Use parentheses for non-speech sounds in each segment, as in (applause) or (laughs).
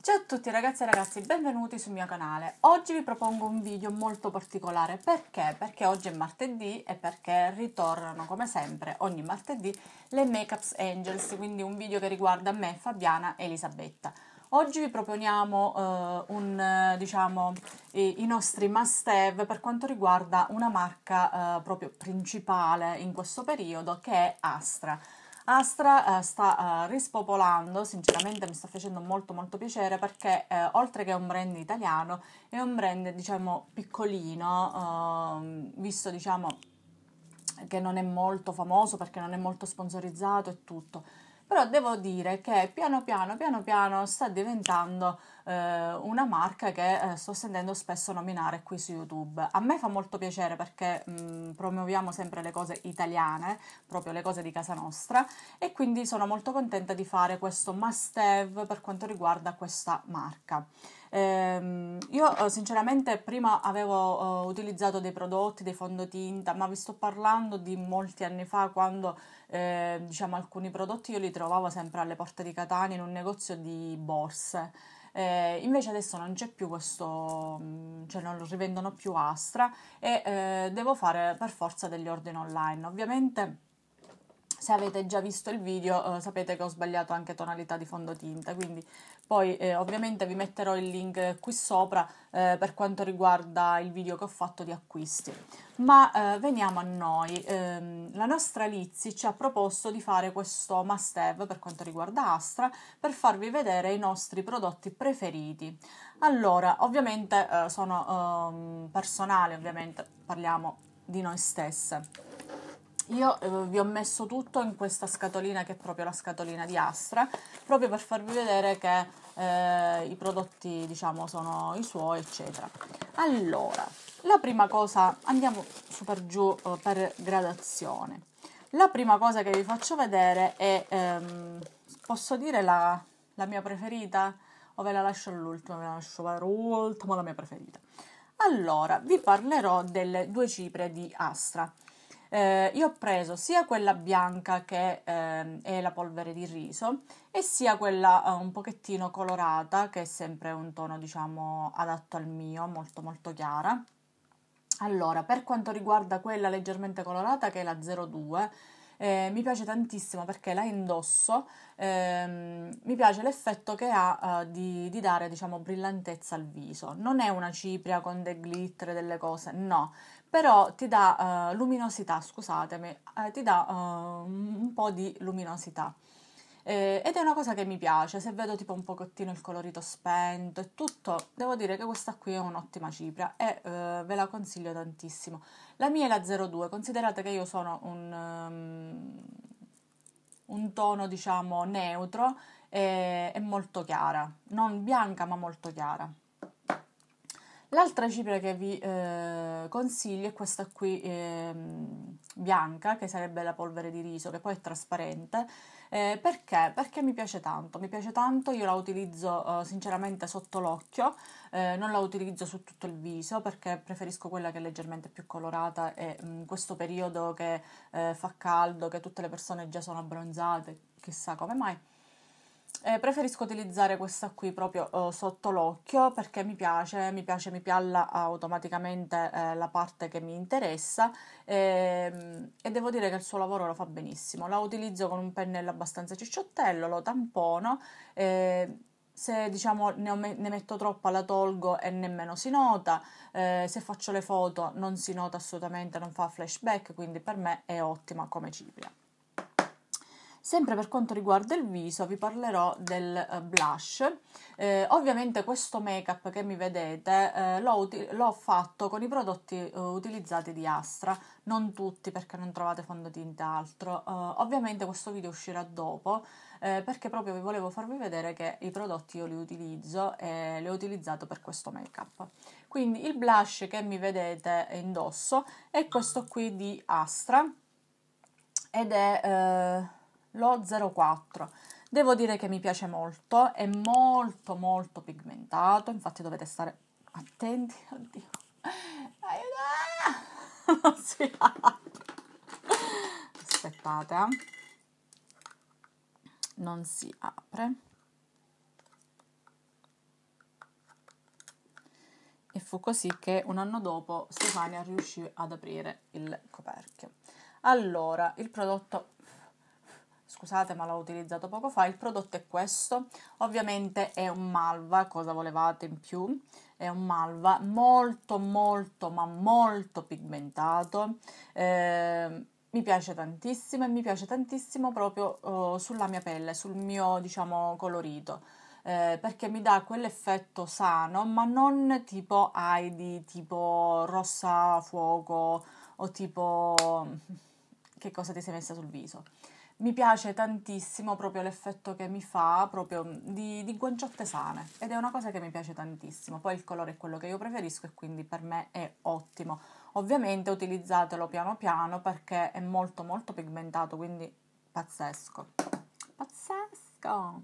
Ciao a tutti ragazzi e ragazzi, benvenuti sul mio canale. Oggi vi propongo un video molto particolare perché? Perché oggi è martedì e perché ritornano come sempre ogni martedì le Makeups Angels, quindi un video che riguarda me, Fabiana e Elisabetta. Oggi vi proponiamo eh, un, eh, diciamo, i, i, nostri must have per quanto riguarda una marca eh, proprio principale in questo periodo che è Astra. Astra eh, sta eh, rispopolando, sinceramente mi sta facendo molto molto piacere perché eh, oltre che è un brand italiano è un brand diciamo piccolino, ehm, visto diciamo che non è molto famoso perché non è molto sponsorizzato e tutto però devo dire che piano piano piano piano sta diventando eh, una marca che eh, sto sentendo spesso nominare qui su YouTube. A me fa molto piacere perché mh, mm, promuoviamo sempre le cose italiane, proprio le cose di casa nostra, e quindi sono molto contenta di fare questo must have per quanto riguarda questa marca. Ehm, eh, io sinceramente prima avevo eh, utilizzato dei prodotti, dei fondotinta, ma vi sto parlando di molti anni fa quando eh, diciamo alcuni prodotti io li trovavo sempre alle porte di Catania in un negozio di borse. Eh, invece adesso non c'è più questo, mm, cioè non lo rivendono più Astra e eh, devo fare per forza degli ordini online. Ovviamente se avete già visto il video eh, sapete che ho sbagliato anche tonalità di fondotinta, quindi poi eh, ovviamente vi metterò il link qui sopra eh, per quanto riguarda il video che ho fatto di acquisti. Ma eh, veniamo a noi, ehm, la nostra Lizzy ci ha proposto di fare questo must have per quanto riguarda Astra per farvi vedere i nostri prodotti preferiti. Allora, ovviamente eh, sono ehm, personali ovviamente parliamo di noi stesse io eh, vi ho messo tutto in questa scatolina che è proprio la scatolina di Astra, proprio per farvi vedere che eh, i prodotti diciamo sono i suoi, eccetera. Allora, la prima cosa, andiamo super giù eh, per gradazione. La prima cosa che vi faccio vedere è, ehm, posso dire la, la, mia preferita? O ve la lascio all'ultima? Ve la lascio per la mia preferita. Allora, vi parlerò delle due cipre di Astra. Eh, io ho preso sia quella bianca che eh, è la polvere di riso e sia quella eh, un pochettino colorata che è sempre un tono diciamo adatto al mio, molto molto chiara. Allora, per quanto riguarda quella leggermente colorata che è la 02, eh, mi piace tantissimo perché la indosso, ehm, mi piace l'effetto che ha eh, di, di, dare, diciamo, brillantezza al viso. Non è una cipria con dei glitter, e delle cose, no, però ti dà uh, luminosità, scusatemi, uh, ti dà uh, un po' di luminosità. Eh, ed è una cosa che mi piace, se vedo tipo un pochettino il colorito spento e tutto, devo dire che questa qui è un'ottima cipria e ve la consiglio tantissimo. La mia è la 02, considerate che io sono un, um, un tono diciamo neutro e, e molto chiara, non bianca ma molto chiara. L'altra cipria che vi eh, consiglio è questa qui eh, bianca, che sarebbe la polvere di riso, che poi è trasparente. Eh, perché? Perché mi piace tanto, mi piace tanto, io la utilizzo eh, sinceramente sotto l'occhio, eh, non la utilizzo su tutto il viso perché preferisco quella che è leggermente più colorata e in mm, questo periodo che eh, fa caldo, che tutte le persone già sono abbronzate, chissà come mai eh, preferisco utilizzare questa qui proprio eh, sotto l'occhio perché mi piace, mi piace, mi pialla automaticamente eh, la parte che mi interessa ehm, e devo dire che il suo lavoro lo fa benissimo. La utilizzo con un pennello abbastanza cicciottello, lo tampono ehm, se diciamo ne, ne, metto troppa la tolgo e nemmeno si nota, eh, se faccio le foto non si nota assolutamente, non fa flashback, quindi per me è ottima come cipria. Sempre per quanto riguarda il viso vi parlerò del eh, blush. Eh, ovviamente questo make-up che mi vedete eh, l'ho, l'ho, fatto con i prodotti eh, utilizzati di Astra, non tutti perché non trovate fondotinta altro. Eh, ovviamente questo video uscirà dopo eh, perché proprio vi volevo farvi vedere che i prodotti io li utilizzo e li ho utilizzato per questo make-up. Quindi il blush che mi vedete indosso è questo qui di Astra ed è lo 04. Devo dire che mi piace molto, è molto molto pigmentato, infatti dovete stare attenti, oddio, aiuto, non si apre, aspettate, eh. non si apre, e fu così che un anno dopo Stefania riuscì ad aprire il coperchio. Allora, il prodotto scusate ma l'ho utilizzato poco fa, il prodotto è questo, ovviamente è un malva, cosa volevate in più? È un malva molto molto ma molto pigmentato, eh, mi piace tantissimo e mi piace tantissimo proprio oh, sulla mia pelle, sul mio diciamo colorito. Eh, perché mi dà quell'effetto sano, ma non tipo Heidi, tipo rossa fuoco o tipo che cosa ti sei messa sul viso mi piace tantissimo proprio l'effetto che mi fa proprio mm, di, di, guanciotte sane ed è una cosa che mi piace tantissimo. Poi il colore è quello che io preferisco e quindi per me è ottimo. Ovviamente utilizzatelo piano piano perché è molto molto pigmentato, quindi pazzesco. Pazzesco!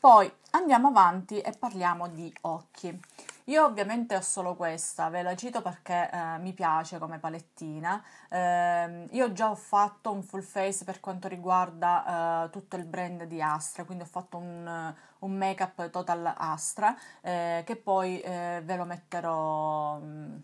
Poi andiamo avanti e parliamo di occhi. Io ovviamente ho solo questa, ve la cito perché eh, mi piace come palettina. Eh, io già ho fatto un full face per quanto riguarda eh, tutto il brand di Astra, quindi ho fatto un, un make up total Astra eh, che poi eh, ve lo metterò mm,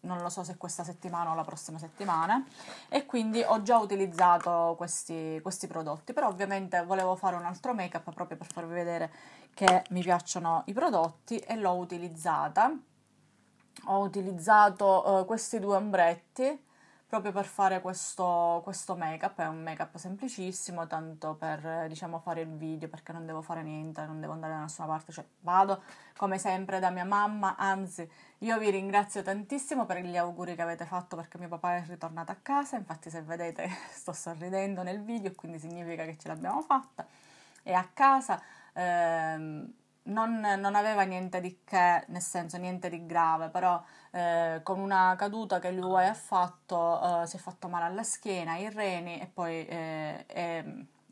non lo so se questa settimana o la prossima settimana e quindi ho già utilizzato questi, questi prodotti però ovviamente volevo fare un altro make up proprio per farvi vedere che mi piacciono i prodotti e l'ho utilizzata. Ho utilizzato eh, questi due ombretti proprio per fare questo, questo make-up, è un make-up semplicissimo, tanto per eh, diciamo, fare il video, perché non devo fare niente, non devo andare da nessuna parte, cioè vado come sempre da mia mamma, anzi io vi ringrazio tantissimo per gli auguri che avete fatto perché mio papà è ritornato a casa, infatti se vedete (laughs) sto sorridendo nel video, quindi significa che ce l'abbiamo fatta, E a casa, ehm, non, non, aveva niente di che, nel senso niente di grave, però eh, con una caduta che lui ha fatto eh, si è fatto male alla schiena, ai reni e poi eh, è,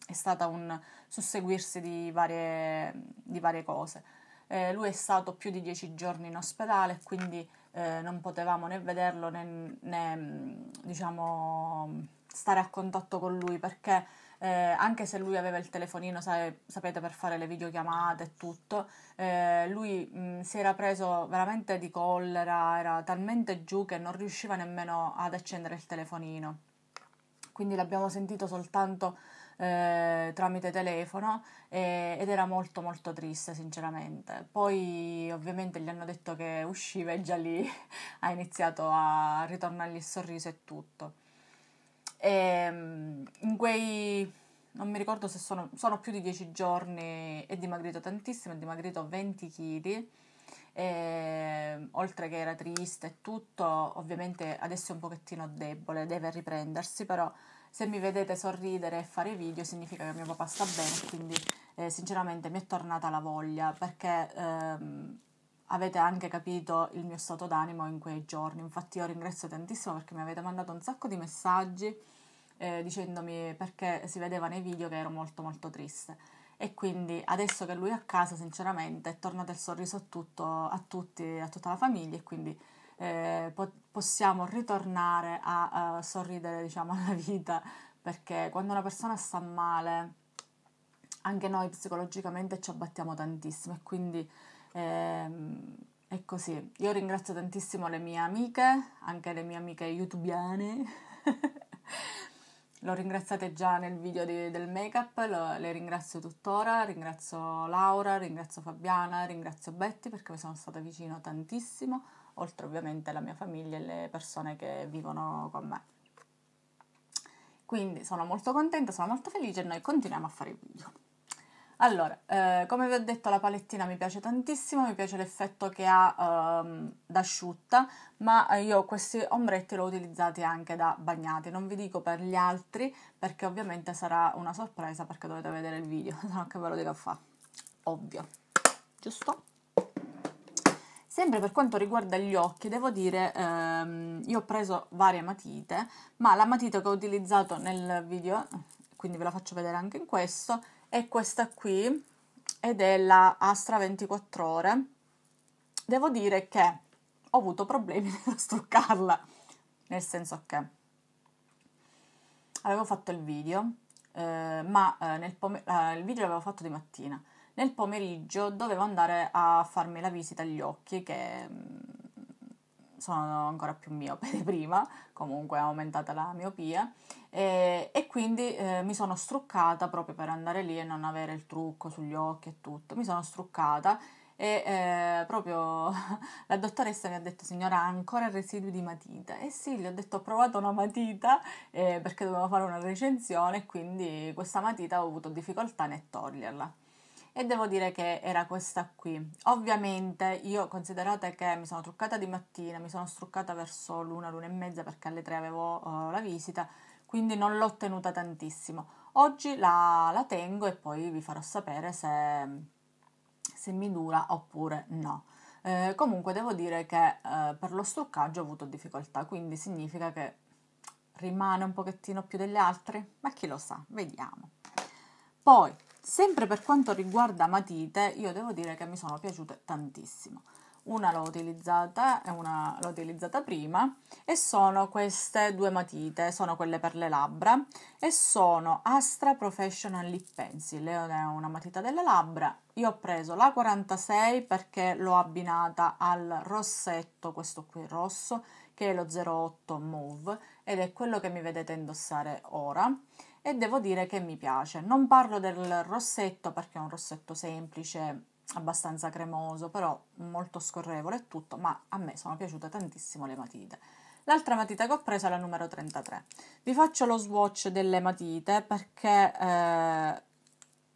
è stata un susseguirsi di varie, di varie cose. Eh, lui è stato più di dieci giorni in ospedale, quindi eh, non potevamo né vederlo né, né diciamo, stare a contatto con lui perché eh, anche se lui aveva il telefonino, sai, sapete, per fare le videochiamate e tutto, eh, lui mh, mm, si era preso veramente di collera, era talmente giù che non riusciva nemmeno ad accendere il telefonino. Quindi l'abbiamo sentito soltanto eh, tramite telefono eh, ed era molto molto triste sinceramente. Poi ovviamente gli hanno detto che usciva e già lì (laughs) ha iniziato a ritornargli il sorriso e tutto. Ehm quei non mi ricordo se sono, sono più di 10 giorni e dimagrito tantissimo, ho dimagrito 20 kg. E, oltre che era triste e tutto, ovviamente adesso è un pochettino debole, deve riprendersi, però se mi vedete sorridere e fare video significa che mio papà sta bene, quindi eh, sinceramente mi è tornata la voglia perché ehm, avete anche capito il mio stato d'animo in quei giorni, infatti io ringrazio tantissimo perché mi avete mandato un sacco di messaggi eh, dicendomi perché si vedeva nei video che ero molto molto triste. E quindi adesso che lui è a casa, sinceramente, è tornato il sorriso a, tutto, a tutti, a tutta la famiglia e quindi eh, po- possiamo ritornare a, a sorridere, diciamo, (laughs) alla vita, perché quando una persona sta male, anche noi psicologicamente ci abbattiamo tantissimo e quindi ehm, è così. Io ringrazio tantissimo le mie amiche, anche le mie amiche youtubiane (laughs) L'ho ringraziata già nel video di, del make-up, lo, le ringrazio tuttora, ringrazio Laura, ringrazio Fabiana, ringrazio Betty perché mi sono stata vicino tantissimo, oltre ovviamente alla mia famiglia e le persone che vivono con me. Quindi sono molto contenta, sono molto felice e noi continuiamo a fare il video. Allora, eh, come vi ho detto la palettina mi piace tantissimo, mi piace l'effetto che ha ehm, asciutta, ma io questi ombretti li ho utilizzati anche da bagnati, non vi dico per gli altri perché ovviamente sarà una sorpresa perché dovete vedere il video, (laughs) se no che ve lo dico a fa, ovvio, giusto? Sempre per quanto riguarda gli occhi, devo dire, ehm, io ho preso varie matite, ma la matita che ho utilizzato nel video, quindi ve la faccio vedere anche in questo, è questa qui ed è la Astra 24 ore. Devo dire che ho avuto problemi (laughs) nel struccarla, nel senso che avevo fatto il video, eh, ma eh, pome- eh, il video l'avevo fatto di mattina. Nel pomeriggio dovevo andare a farmi la visita agli occhi che mm, sono ancora più miope di prima, comunque è aumentata la miopia e, e quindi eh, mi sono struccata proprio per andare lì e non avere il trucco sugli occhi e tutto, mi sono struccata e eh, proprio (laughs) la dottoressa mi ha detto signora ha ancora residui di matita e sì gli ho detto ho provato una matita eh, perché dovevo fare una recensione quindi questa matita ho avuto difficoltà nel toglierla e devo dire che era questa qui. Ovviamente io considerate che mi sono truccata di mattina, mi sono struccata verso l'una, l'una e mezza perché alle tre avevo uh, la visita, quindi non l'ho tenuta tantissimo. Oggi la, la tengo e poi vi farò sapere se, se mi dura oppure no. Eh, comunque devo dire che eh, per lo struccaggio ho avuto difficoltà, quindi significa che rimane un pochettino più delle altre, ma chi lo sa, vediamo. Poi Sempre per quanto riguarda matite, io devo dire che mi sono piaciute tantissimo. Una l'ho utilizzata e una l'ho utilizzata prima e sono queste due matite, sono quelle per le labbra e sono Astra Professional Lip Pencil, è una matita delle labbra. Io ho preso la 46 perché l'ho abbinata al rossetto, questo qui rosso, che è lo 08 Mauve ed è quello che mi vedete indossare ora e devo dire che mi piace. Non parlo del rossetto perché è un rossetto semplice, abbastanza cremoso, però molto scorrevole e tutto, ma a me sono piaciute tantissimo le matite. L'altra matita che ho preso è la numero 33. Vi faccio lo swatch delle matite perché eh,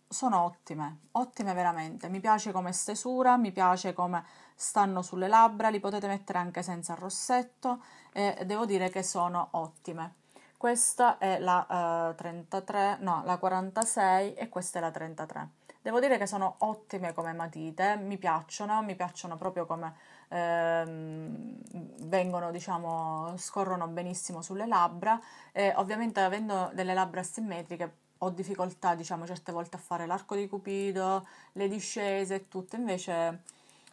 sono ottime, ottime veramente. Mi piace come stesura, mi piace come stanno sulle labbra, li potete mettere anche senza rossetto e devo dire che sono ottime. Questa è la uh, eh, 33, no, la 46 e questa è la 33. Devo dire che sono ottime come matite, mi piacciono, mi piacciono proprio come ehm, vengono, diciamo, scorrono benissimo sulle labbra e ovviamente avendo delle labbra simmetriche ho difficoltà, diciamo, certe volte a fare l'arco di cupido, le discese e tutto, invece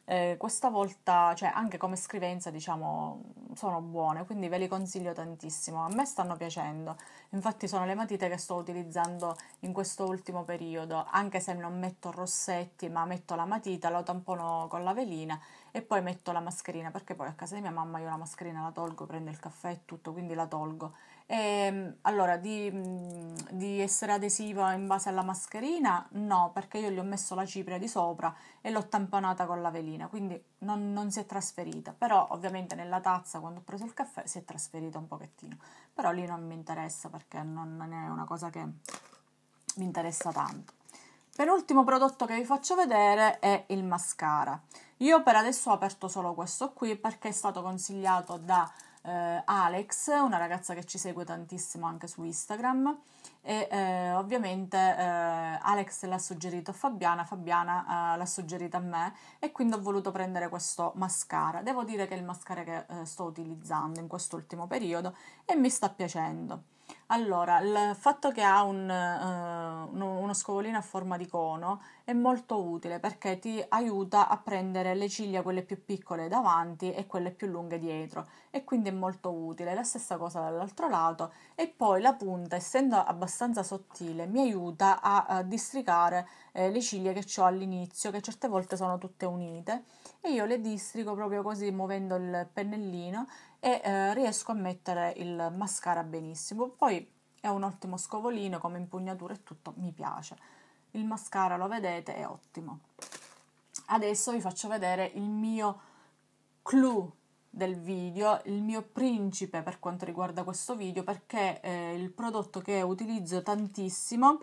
eh, questa volta, cioè anche come scrivenza, diciamo, sono buone, quindi ve li consiglio tantissimo. A me stanno piacendo, infatti sono le matite che sto utilizzando in questo ultimo periodo, anche se non metto rossetti, ma metto la matita, lo tampono con la velina e poi metto la mascherina, perché poi a casa di mia mamma io la mascherina la tolgo, prendo il caffè e tutto, quindi la tolgo e, ehm, allora, di, di, essere adesiva in base alla mascherina, no, perché io gli ho messo la cipria di sopra e l'ho tamponata con la velina, quindi non, non, si è trasferita. Però ovviamente nella tazza, quando ho preso il caffè, si è trasferita un pochettino. Però lì non mi interessa perché non, non è una cosa che mi interessa tanto. Penultimo prodotto che vi faccio vedere è il mascara. Io per adesso ho aperto solo questo qui perché è stato consigliato da eh, Alex, una ragazza che ci segue tantissimo anche su Instagram e eh, ovviamente eh, Alex l'ha suggerito a Fabiana, Fabiana eh, l'ha suggerito a me e quindi ho voluto prendere questo mascara. Devo dire che è il mascara che eh, sto utilizzando in quest'ultimo periodo e mi sta piacendo. Allora, il fatto che ha un, uh, uno scovolino a forma di cono è molto utile perché ti aiuta a prendere le ciglia, quelle più piccole davanti e quelle più lunghe dietro e quindi è molto utile. La stessa cosa dall'altro lato e poi la punta, essendo abbastanza sottile, mi aiuta a, a districare eh, le ciglia che ho all'inizio, che certe volte sono tutte unite e io le districo proprio così muovendo il pennellino e eh, riesco a mettere il mascara benissimo. Poi è un ottimo scovolino come impugnatura e tutto, mi piace. Il mascara lo vedete, è ottimo. Adesso vi faccio vedere il mio clou del video, il mio principe per quanto riguarda questo video perché eh, il prodotto che utilizzo tantissimo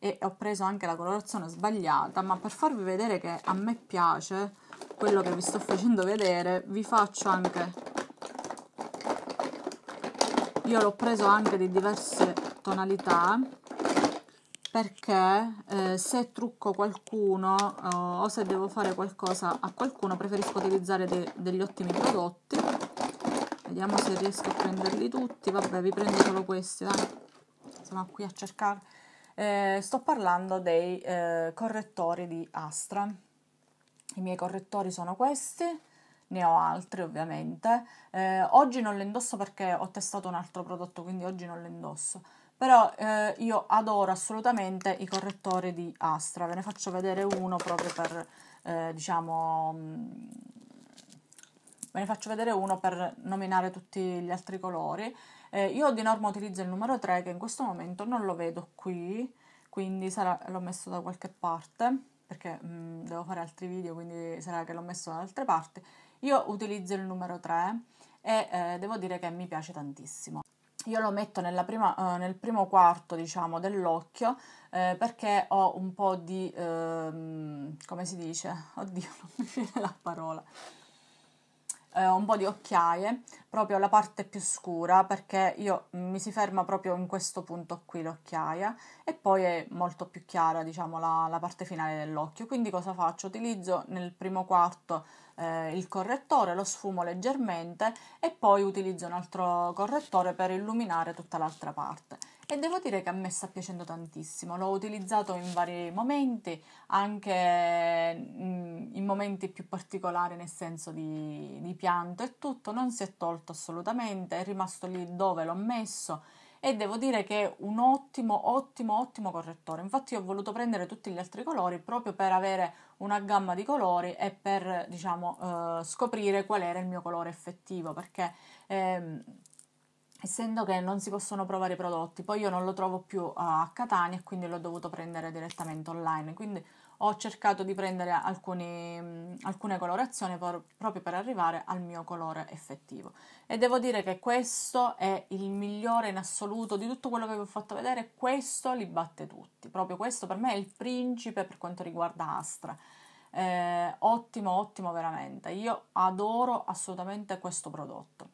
e ho preso anche la colorazione sbagliata, ma per farvi vedere che a me piace quello che vi sto facendo vedere, vi faccio anche io l'ho preso anche di diverse tonalità perché eh, se trucco qualcuno eh, o se devo fare qualcosa a qualcuno preferisco utilizzare de degli ottimi prodotti vediamo se riesco a prenderli tutti vabbè vi prendo solo questi dai. siamo qui a cercare eh, sto parlando dei eh, correttori di Astra i miei correttori sono questi ne ho altri ovviamente. Eh, oggi non le indosso perché ho testato un altro prodotto, quindi oggi non le indosso. Però eh, io adoro assolutamente i correttori di Astra, ve ne faccio vedere uno proprio per, eh, diciamo, mm, ve ne faccio vedere uno per nominare tutti gli altri colori. Eh, io di norma utilizzo il numero 3 che in questo momento non lo vedo qui, quindi sarà, l'ho messo da qualche parte perché mh, mm, devo fare altri video, quindi sarà che l'ho messo da altre parti io utilizzo il numero 3 e eh, devo dire che mi piace tantissimo. Io lo metto prima, eh, nel primo quarto, diciamo, dell'occhio eh, perché ho un po' di... Ehm, come si dice? (laughs) Oddio, non mi viene la parola eh, un po' di occhiaie, proprio la parte più scura, perché io mi si ferma proprio in questo punto qui l'occhiaia e poi è molto più chiara, diciamo, la, la parte finale dell'occhio. Quindi cosa faccio? Utilizzo nel primo quarto eh, il correttore, lo sfumo leggermente e poi utilizzo un altro correttore per illuminare tutta l'altra parte. E devo dire che a me sta piacendo tantissimo, l'ho utilizzato in vari momenti, anche mm, in momenti più particolari nel senso di, di pianto e tutto, non si è tolto assolutamente, è rimasto lì dove l'ho messo e devo dire che è un ottimo, ottimo, ottimo correttore. Infatti ho voluto prendere tutti gli altri colori proprio per avere una gamma di colori e per, diciamo, eh, scoprire qual era il mio colore effettivo, perché... Ehm, essendo che non si possono provare i prodotti, poi io non lo trovo più a Catania e quindi l'ho dovuto prendere direttamente online, quindi ho cercato di prendere alcune, mm, alcune colorazioni per, proprio per arrivare al mio colore effettivo e devo dire che questo è il migliore in assoluto di tutto quello che vi ho fatto vedere questo li batte tutti proprio questo per me è il principe per quanto riguarda Astra eh, ottimo ottimo veramente io adoro assolutamente questo prodotto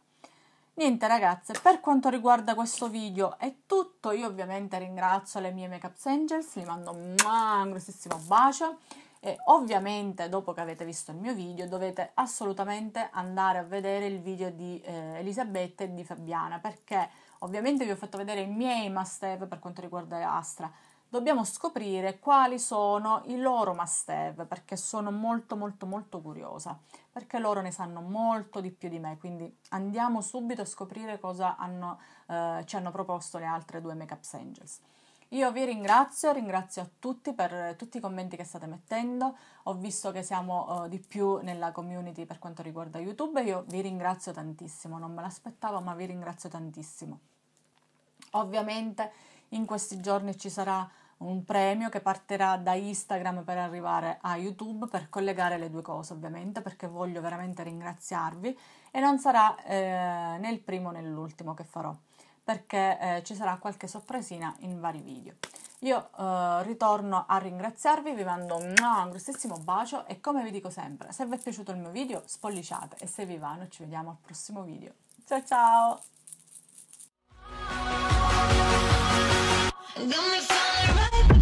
Niente ragazze, per quanto riguarda questo video è tutto, io ovviamente ringrazio le mie Makeup Angels, li mando un grossissimo bacio e ovviamente dopo che avete visto il mio video dovete assolutamente andare a vedere il video di eh, Elisabetta e di Fabiana perché ovviamente vi ho fatto vedere i miei must have per quanto riguarda Astra, dobbiamo scoprire quali sono i loro must have perché sono molto molto molto curiosa perché loro ne sanno molto di più di me quindi andiamo subito a scoprire cosa hanno, eh, ci hanno proposto le altre due Makeups Angels io vi ringrazio, ringrazio a tutti per tutti i commenti che state mettendo. Ho visto che siamo uh, di più nella community per quanto riguarda YouTube. e Io vi ringrazio tantissimo, non me l'aspettavo, ma vi ringrazio tantissimo. Ovviamente in questi giorni ci sarà un premio che partirà da Instagram per arrivare a YouTube per collegare le due cose ovviamente perché voglio veramente ringraziarvi e non sarà eh, né il primo né l'ultimo che farò perché eh, ci sarà qualche sorpresina in vari video. Io eh, ritorno a ringraziarvi, vi mando un grossissimo bacio e come vi dico sempre, se vi è piaciuto il mio video spolliciate e se vi va noi ci vediamo al prossimo video. Ciao ciao! Gonna find right